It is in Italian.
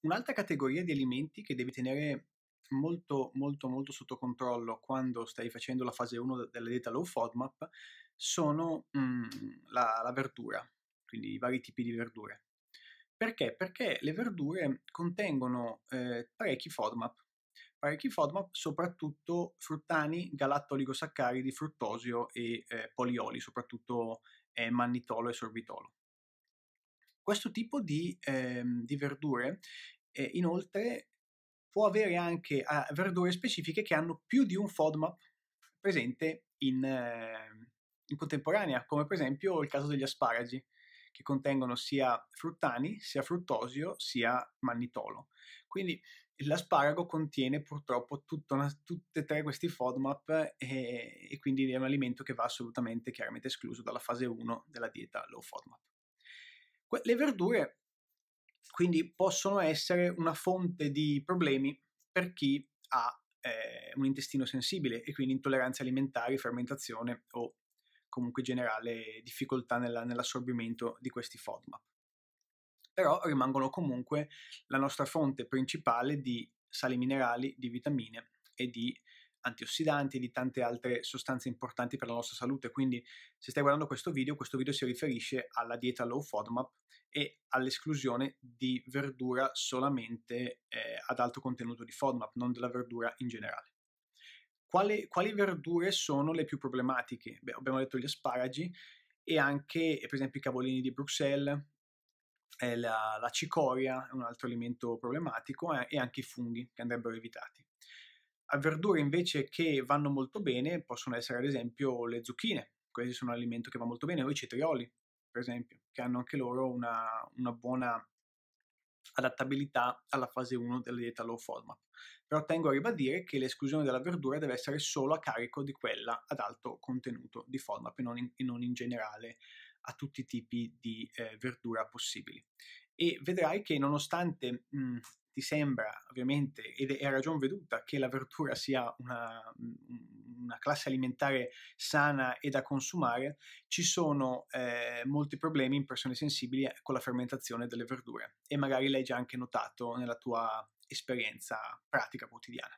Un'altra categoria di alimenti che devi tenere molto molto molto sotto controllo quando stai facendo la fase 1 della dieta low FODMAP sono mm, la, la verdura, quindi i vari tipi di verdure. Perché? Perché le verdure contengono eh, parecchi FODMAP, parecchi FODMAP, soprattutto fruttani, galattolico-saccaridi, fruttosio e eh, polioli, soprattutto eh, mannitolo e sorbitolo. Questo tipo di, ehm, di verdure eh, inoltre può avere anche eh, verdure specifiche che hanno più di un FODMAP presente in, eh, in contemporanea, come per esempio il caso degli asparagi che contengono sia fruttani, sia fruttosio, sia mannitolo. Quindi l'asparago contiene purtroppo una, tutte e tre questi FODMAP e, e, quindi è un alimento che va assolutamente chiaramente escluso dalla fase 1 della dieta low FODMAP. Que- le verdure quindi possono essere una fonte di problemi per chi ha eh, un intestino sensibile e quindi intolleranze alimentari, fermentazione o comunque generale difficoltà nella, nell'assorbimento di questi FODMAP. Però rimangono comunque la nostra fonte principale di sali minerali, di vitamine e di antiossidanti e di tante altre sostanze importanti per la nostra salute. Quindi se stai guardando questo video, questo video si riferisce alla dieta low FODMAP e all'esclusione di verdura solamente eh, ad alto contenuto di FODMAP, non della verdura in generale. Quali, quali verdure sono le più problematiche? Beh, abbiamo detto gli asparagi e anche per esempio i cavolini di Bruxelles, eh, la, la, cicoria è un altro alimento problematico eh, e anche i funghi che andrebbero evitati. A verdure invece che vanno molto bene possono essere ad esempio le zucchine, questi sono un alimento che va molto bene, o i cetrioli, per esempio, che hanno anche loro una, una buona adattabilità alla fase 1 della dieta low FODMAP. Però tengo a ribadire che l'esclusione della verdura deve essere solo a carico di quella ad alto contenuto di FODMAP e non in, e non in generale a tutti i tipi di eh, verdura possibili. E vedrai che nonostante mh, ti sembra ovviamente, ed è a ragion veduta, che la verdura sia una, una classe alimentare sana e da consumare, ci sono eh, molti problemi in persone sensibili eh, con la fermentazione delle verdure e magari l'hai già anche notato nella tua esperienza pratica quotidiana.